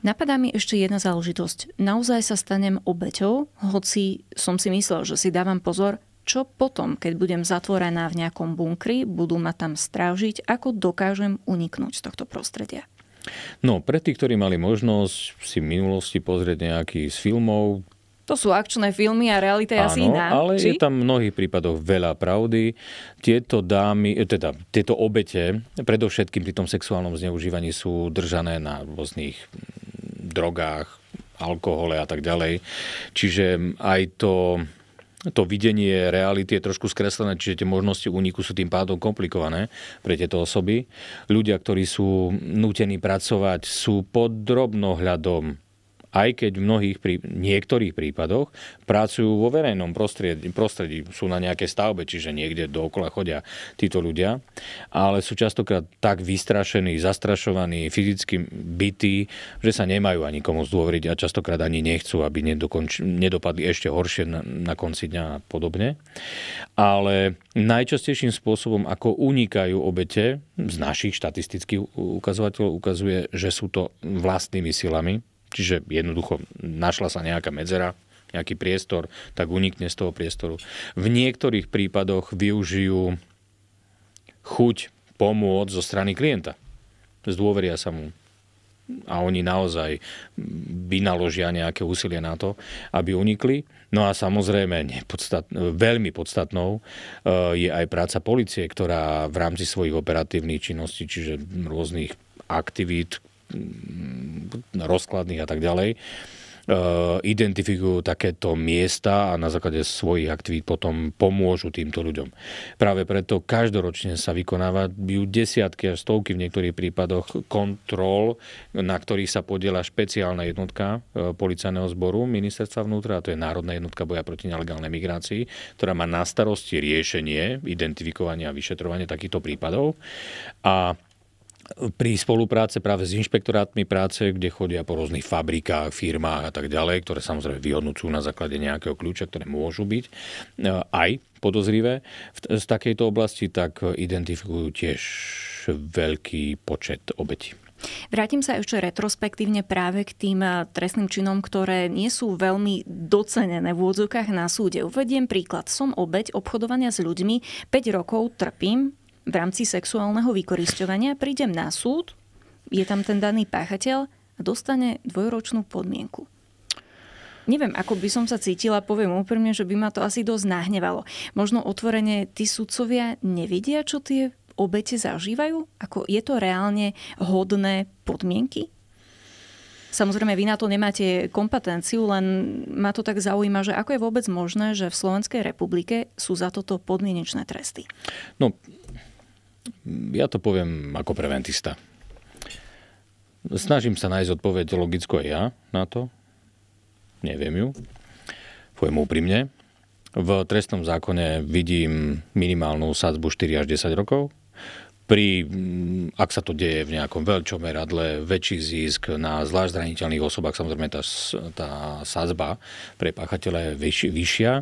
Napadá mi ešte jedna záležitosť. Naozaj sa stanem obeťou, hoci som si myslel, že si dávam pozor, čo potom, keď budem zatvorená v nejakom bunkri, budú ma tam strážiť, ako dokážem uniknúť z tohto prostredia? No, pre tých, ktorí mali možnosť si v minulosti pozrieť nejaký z filmov, to sú akčné filmy a realita je asi iná. ale či? je tam v mnohých prípadoch veľa pravdy. Tieto dámy, e, teda tieto obete, predovšetkým pri tom sexuálnom zneužívaní sú držané na rôznych mm, drogách, alkohole a tak ďalej. Čiže aj to to videnie reality je trošku skreslené, čiže tie možnosti úniku sú tým pádom komplikované pre tieto osoby. Ľudia, ktorí sú nutení pracovať, sú pod drobnohľadom aj keď v mnohých, prí, niektorých prípadoch pracujú vo verejnom prostredí, prostredí, sú na nejaké stavbe, čiže niekde dookola chodia títo ľudia, ale sú častokrát tak vystrašení, zastrašovaní, fyzicky bytí, že sa nemajú ani komu zdôveriť a častokrát ani nechcú, aby nedokonč- nedopadli ešte horšie na, na konci dňa a podobne. Ale najčastejším spôsobom, ako unikajú obete, z našich štatistických ukazovateľov ukazuje, že sú to vlastnými silami, Čiže jednoducho našla sa nejaká medzera, nejaký priestor, tak unikne z toho priestoru. V niektorých prípadoch využijú chuť pomôcť zo strany klienta. Zdôveria sa mu. A oni naozaj vynaložia nejaké úsilie na to, aby unikli. No a samozrejme, nepodstat, veľmi podstatnou e, je aj práca policie, ktorá v rámci svojich operatívnych činností, čiže rôznych aktivít, Mm, rozkladných a tak ďalej, eh, identifikujú takéto miesta a na základe svojich aktivít potom pomôžu týmto ľuďom. Práve preto každoročne sa vykonávajú desiatky až stovky v niektorých prípadoch kontrol, na ktorých sa podiela špeciálna jednotka eh, policajného zboru ministerstva vnútra, a to je Národná jednotka boja proti nelegálnej migrácii, ktorá má na starosti riešenie, identifikovanie a vyšetrovanie takýchto prípadov. A pri spolupráce práve s inšpektorátmi práce, kde chodia po rôznych fabrikách, firmách a tak ďalej, ktoré samozrejme vyhodnocujú na základe nejakého kľúča, ktoré môžu byť e, aj podozrivé z takejto oblasti, tak identifikujú tiež veľký počet obetí. Vrátim sa ešte retrospektívne práve k tým e, trestným činom, ktoré nie sú veľmi docenené v úvodzovkách na súde. Uvediem príklad. Som obeď obchodovania s ľuďmi, 5 rokov trpím, v rámci sexuálneho vykoristovania, prídem na súd, je tam ten daný páchateľ a dostane dvojročnú podmienku. Neviem, ako by som sa cítila, poviem úprimne, že by ma to asi dosť nahnevalo. Možno otvorene tí sudcovia nevidia, čo tie obete zažívajú? Ako je to reálne hodné podmienky? Samozrejme, vy na to nemáte kompetenciu, len ma to tak zaujíma, že ako je vôbec možné, že v Slovenskej republike sú za toto podmienečné tresty? No, ja to poviem ako preventista. Snažím sa nájsť odpoveď logicko aj ja na to. Neviem ju. Poviem úprimne. V trestnom zákone vidím minimálnu sadzbu 4 až 10 rokov. Pri, mm, ak sa to deje v nejakom veľčom meradle, väčší zisk na zvlášť zraniteľných osobách, samozrejme tá, tá sadzba pre páchateľa je vyš, vyššia.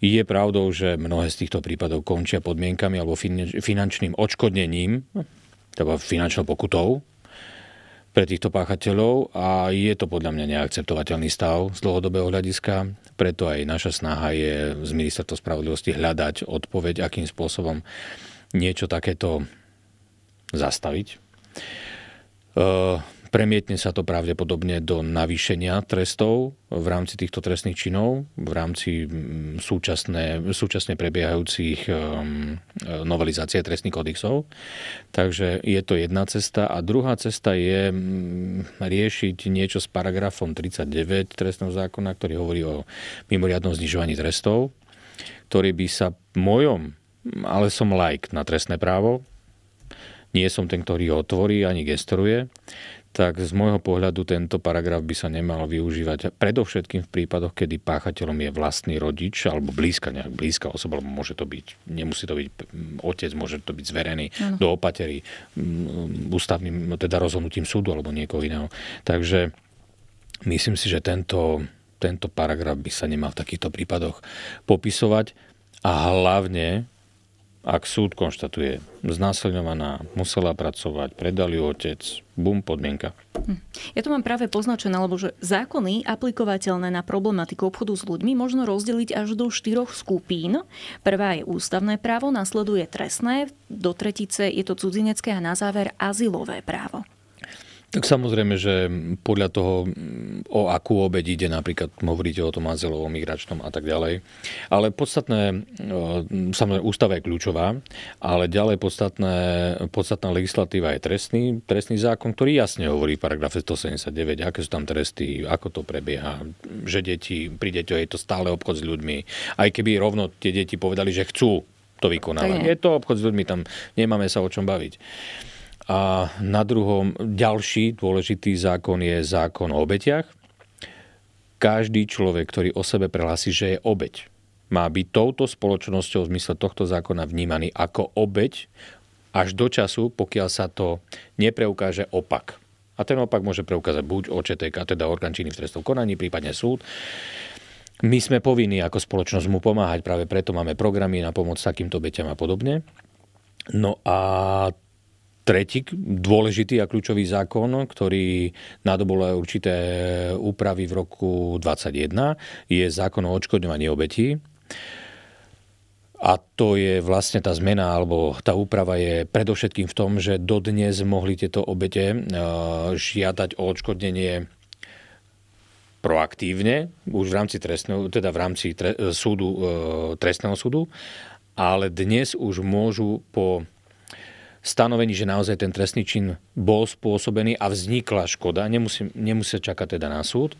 Je pravdou, že mnohé z týchto prípadov končia podmienkami alebo finančným odškodnením, teda finančnou pokutou pre týchto páchateľov a je to podľa mňa neakceptovateľný stav z dlhodobého hľadiska. Preto aj naša snaha je z ministerstva spravodlivosti hľadať odpoveď, akým spôsobom niečo takéto zastaviť. Ehm, Premietne sa to pravdepodobne do navýšenia trestov v rámci týchto trestných činov, v rámci mm, súčasné, súčasne prebiehajúcich ehm, e, novelizácie trestných kodexov. Takže je to jedna cesta. A druhá cesta je mm, riešiť niečo s paragrafom 39 trestného zákona, ktorý hovorí o mimoriadnom znižovaní trestov, ktorý by sa mojom, ale som like na trestné právo, nie som ten, ktorý ho otvorí ani gestoruje, tak z môjho pohľadu tento paragraf by sa nemal využívať predovšetkým v prípadoch, kedy páchateľom je vlastný rodič alebo blízka, nejak blízka osoba, alebo môže to byť, nemusí to byť mm, otec, môže to byť zverený ano. do opatery mm, ústavným, teda rozhodnutím súdu alebo niekoho iného. Takže myslím si, že tento, tento paragraf by sa nemal v takýchto prípadoch popisovať a hlavne ak súd konštatuje, znásilňovaná, musela pracovať, predali otec, bum, podmienka. Hm. Ja to mám práve poznačené, lebo že zákony aplikovateľné na problematiku obchodu s ľuďmi možno rozdeliť až do štyroch skupín. Prvá je ústavné právo, nasleduje trestné, do tretice je to cudzinecké a na záver azylové právo. Tak samozrejme, že podľa toho, o akú obeď ide, napríklad hovoríte o tom azylovom, migračnom a tak ďalej. Ale podstatné, e, samozrejme, ústava je kľúčová, ale ďalej podstatné, podstatná legislatíva je trestný, trestný zákon, ktorý jasne hovorí v paragrafe 179, aké sú tam tresty, ako to prebieha, že deti, pri deťoch je to stále obchod s ľuďmi. Aj keby rovno tie deti povedali, že chcú to vykonávať. Je to obchod s ľuďmi, tam nemáme sa o čom baviť. A na druhom ďalší dôležitý zákon je zákon o obetiach. Každý človek, ktorý o sebe prehlási, že je obeť, má byť touto spoločnosťou v zmysle tohto zákona vnímaný ako obeť až do času, pokiaľ sa to nepreukáže opak. A ten opak môže preukázať buď a teda orgán činný v trestnom konaní, prípadne súd. My sme povinní ako spoločnosť mu pomáhať, práve preto máme programy na pomoc takýmto beťam a podobne. No a Tretí dôležitý a kľúčový zákon, ktorý nadobol určité úpravy v roku 2021, je zákon o odškodňovaní obetí. A to je vlastne tá zmena, alebo tá úprava je predovšetkým v tom, že dodnes mohli tieto obete e, žiadať o odškodnenie proaktívne, už v rámci, trestného, teda v rámci tre, súdu, e, trestného súdu, ale dnes už môžu po stanovení, že naozaj ten trestný čin bol spôsobený a vznikla škoda, nemusí, nemusí čakať teda na súd.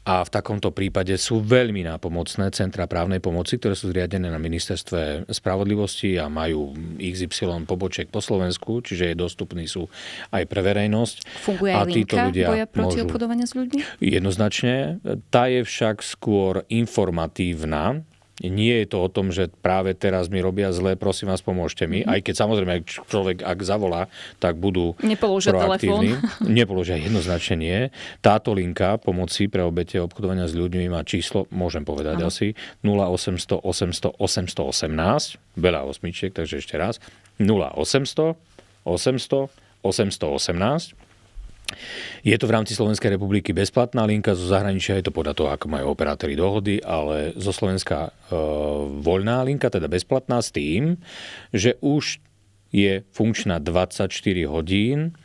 A v takomto prípade sú veľmi nápomocné centra právnej pomoci, ktoré sú zriadené na ministerstve spravodlivosti a majú XY poboček po Slovensku, čiže je dostupný sú aj pre verejnosť. Funguje a títo linka ľudia boja proti môžu... obchodovania s ľuďmi? Jednoznačne. Tá je však skôr informatívna, nie je to o tom, že práve teraz mi robia zle, prosím vás, pomôžte mi. Mm-hmm. Aj keď samozrejme, ak človek ak zavolá, tak budú Nepoložia proaktívni. Telefón. Nepoložia jednoznačne nie. Táto linka pomoci pre obete obchodovania s ľuďmi má číslo, môžem povedať Aha. asi, 0800 800 818, veľa osmičiek, takže ešte raz, 0800 800 818 je to v rámci Slovenskej republiky bezplatná linka, zo zahraničia je to podľa toho, ako majú operátori dohody, ale zo Slovenska e, voľná linka, teda bezplatná s tým, že už je funkčná 24 hodín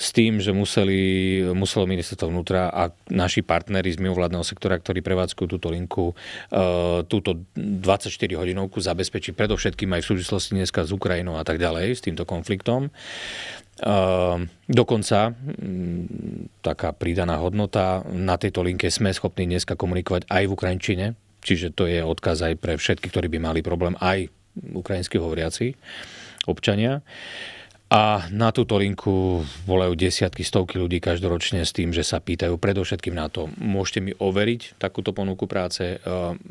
s tým, že museli, muselo ministerstvo vnútra a naši partneri z mimovládneho sektora, ktorí prevádzkujú túto linku, e, túto 24-hodinovku zabezpečiť predovšetkým aj v súvislosti dneska s Ukrajinou a tak ďalej, s týmto konfliktom. Ehm, dokonca mm, taká pridaná hodnota, na tejto linke sme schopní dneska komunikovať aj v Ukrajinčine, čiže to je odkaz aj pre všetky, ktorí by mali problém, aj ukrajinsky hovoriaci občania. Uh, a na túto linku volajú desiatky, stovky ľudí každoročne s tým, že sa pýtajú predovšetkým na to, môžete mi overiť takúto ponuku práce, e,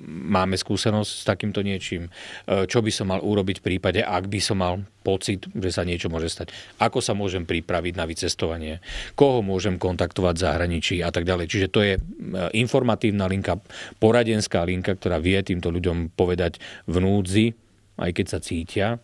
máme skúsenosť s takýmto niečím, e, čo by som mal urobiť v prípade, ak by som mal pocit, že sa niečo môže stať, ako sa môžem pripraviť na vycestovanie, koho môžem kontaktovať v zahraničí a tak ďalej. Čiže to je e, informatívna linka, poradenská linka, ktorá vie týmto ľuďom povedať v núdzi, aj keď sa cítia, e,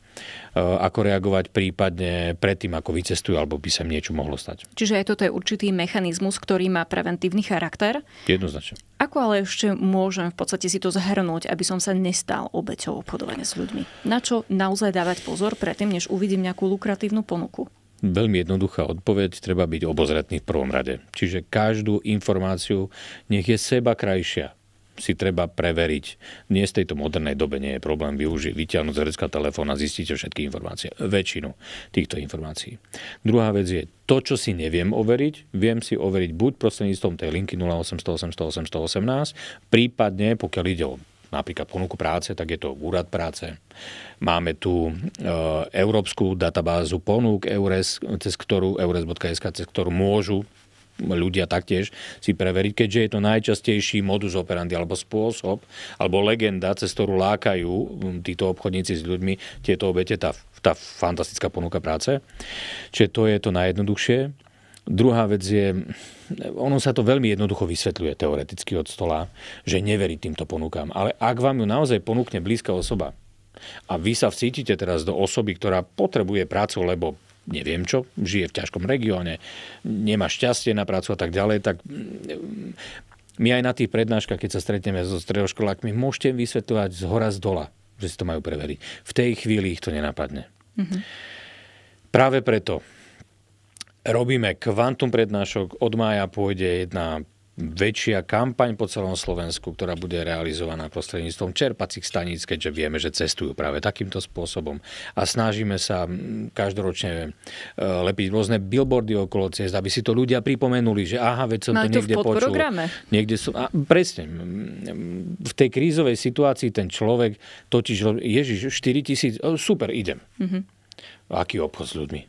ako reagovať prípadne predtým, ako vycestujú, alebo by sa im niečo mohlo stať. Čiže aj toto je určitý mechanizmus, ktorý má preventívny charakter. Jednoznačne. Ako ale ešte môžem v podstate si to zhrnúť, aby som sa nestal obeťou obchodovania s ľuďmi? Na čo naozaj dávať pozor predtým, než uvidím nejakú lukratívnu ponuku? Veľmi jednoduchá odpoveď, treba byť obozretný v prvom rade. Čiže každú informáciu nech je seba krajšia si treba preveriť. Dnes v tejto modernej dobe nie je problém využiť, vyťahnuť z hrdska telefón a zistiť všetky informácie. Väčšinu týchto informácií. Druhá vec je, to, čo si neviem overiť, viem si overiť buď prostredníctvom tej linky 0800 800 818, prípadne, pokiaľ ide o napríklad ponuku práce, tak je to úrad práce. Máme tu e, európsku databázu ponúk EURES, cez ktorú, eures.sk, cez ktorú môžu ľudia taktiež si preveriť, keďže je to najčastejší modus operandi alebo spôsob, alebo legenda, cez ktorú lákajú títo obchodníci s ľuďmi tieto obete, tá, tá fantastická ponuka práce. Čiže to je to najjednoduchšie. Druhá vec je, ono sa to veľmi jednoducho vysvetľuje teoreticky od stola, že neverí týmto ponukám. Ale ak vám ju naozaj ponúkne blízka osoba a vy sa vcítite teraz do osoby, ktorá potrebuje prácu, lebo neviem čo, žije v ťažkom regióne, nemá šťastie na prácu a tak ďalej, tak mm, my aj na tých prednáškach, keď sa stretneme so stredoškolákmi, môžete vysvetľovať z hora z dola, že si to majú preveriť. V tej chvíli ich to nenapadne. Mm-hmm. Práve preto robíme kvantum prednášok, od mája pôjde jedna väčšia kampaň po celom Slovensku, ktorá bude realizovaná prostredníctvom čerpacích staníc, keďže vieme, že cestujú práve takýmto spôsobom. A snažíme sa každoročne e, lepiť rôzne billboardy okolo ciest, aby si to ľudia pripomenuli, že aha, veď som no, to niekde to počul. Niekde som, a presne, v tej krízovej situácii ten človek totiž, ježiš, 4 tisíc, e, super, idem. Mm-hmm. Aký obchod s ľuďmi?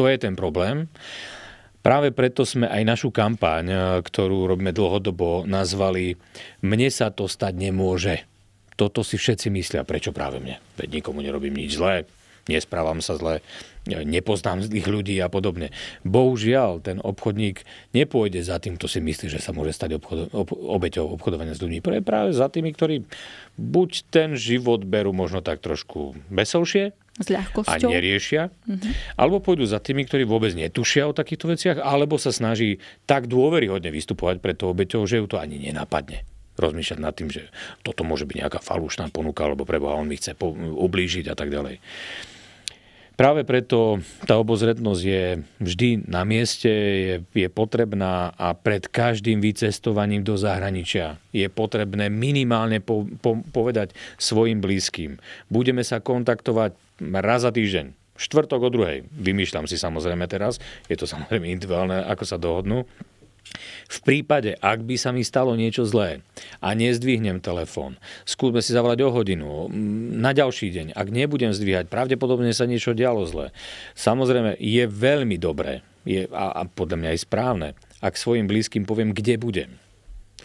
To je ten problém. Práve preto sme aj našu kampaň, e, ktorú robíme dlhodobo, nazvali Mne sa to stať nemôže. Toto si všetci myslia, prečo práve mne? Veď nikomu nerobím nič zlé, nesprávam sa zle, nepoznám zlých ľudí a podobne. Bohužiaľ, ten obchodník nepôjde za tým, kto si myslí, že sa môže stať obchod, ob, obeťou obchodovania s ľuďmi. Pre práve za tými, ktorí buď ten život berú možno tak trošku veselšie, s ľahkosťou. a neriešia. Mm-hmm. Alebo pôjdu za tými, ktorí vôbec netušia o takýchto veciach, alebo sa snaží tak dôveryhodne vystupovať pred toho obeťou, že ju to ani nenapadne rozmýšľať nad tým, že toto môže byť nejaká falúšná ponuka, alebo preboha, on mi chce po- ublížiť a tak ďalej. Práve preto tá obozretnosť je vždy na mieste, je, je potrebná a pred každým vycestovaním do zahraničia je potrebné minimálne po, po, povedať svojim blízkym. Budeme sa kontaktovať raz za týždeň. Štvrtok o druhej. Vymýšľam si samozrejme teraz. Je to samozrejme individuálne, ako sa dohodnú. V prípade, ak by sa mi stalo niečo zlé a nezdvihnem telefón, skúsme si zavolať o hodinu, mm, na ďalší deň, ak nebudem zdvíhať, pravdepodobne sa niečo dialo zlé. Samozrejme, je veľmi dobré je, a, a podľa mňa aj správne, ak svojim blízkym poviem, kde budem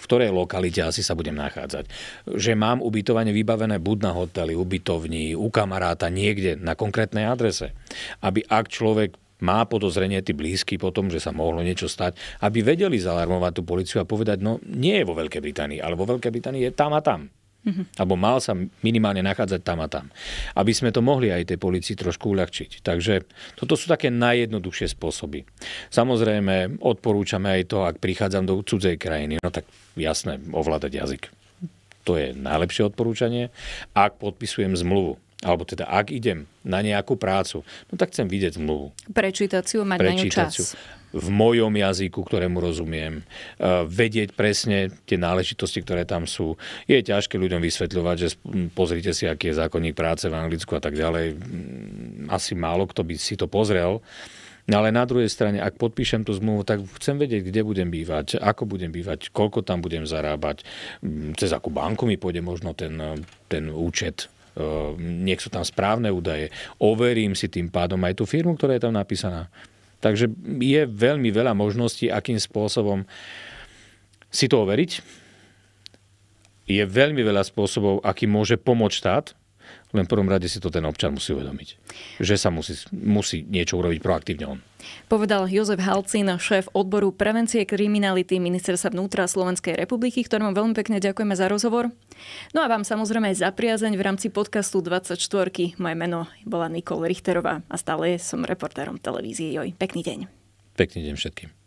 ktorej lokalite asi sa budem nachádzať. Že mám ubytovanie vybavené buď na hoteli, ubytovni, u kamaráta, niekde na konkrétnej adrese. Aby ak človek má podozrenie tí blízky potom, že sa mohlo niečo stať, aby vedeli zalarmovať tú policiu a povedať, no nie je vo Veľkej Británii, ale vo Veľkej Británii je tam a tam. Mm-hmm. Alebo mal sa minimálne nachádzať tam a tam. Aby sme to mohli aj tej policii trošku uľahčiť. Takže toto sú také najjednoduchšie spôsoby. Samozrejme, odporúčame aj to, ak prichádzam do cudzej krajiny, no tak jasné, ovládať jazyk. To je najlepšie odporúčanie. Ak podpisujem zmluvu, alebo teda ak idem na nejakú prácu, no tak chcem vidieť zmluvu. Prečítať si ju, mať Prečítať na ňu čas v mojom jazyku, ktorému rozumiem. E, vedieť presne tie náležitosti, ktoré tam sú. Je ťažké ľuďom vysvetľovať, že pozrite si, aký je zákonník práce v Anglicku a tak ďalej. Asi málo kto by si to pozrel. ale na druhej strane, ak podpíšem tú zmluvu, tak chcem vedieť, kde budem bývať, ako budem bývať, koľko tam budem zarábať, cez akú banku mi pôjde možno ten, e, ten účet, e, nech sú tam správne údaje. Overím si tým pádom aj tú firmu, ktorá je tam napísaná. Takže je veľmi veľa možností, akým spôsobom si to overiť. Je veľmi veľa spôsobov, aký môže pomôcť štát len v prvom rade si to ten občan musí uvedomiť, že sa musí, musí niečo urobiť proaktívne on. Povedal Jozef Halcín, šéf odboru prevencie kriminality ministerstva vnútra Slovenskej republiky, ktorému veľmi pekne ďakujeme za rozhovor. No a vám samozrejme aj za priazeň v rámci podcastu 24. Moje meno bola Nikol Richterová a stále som reportérom televízie Joj. Pekný deň. Pekný deň všetkým.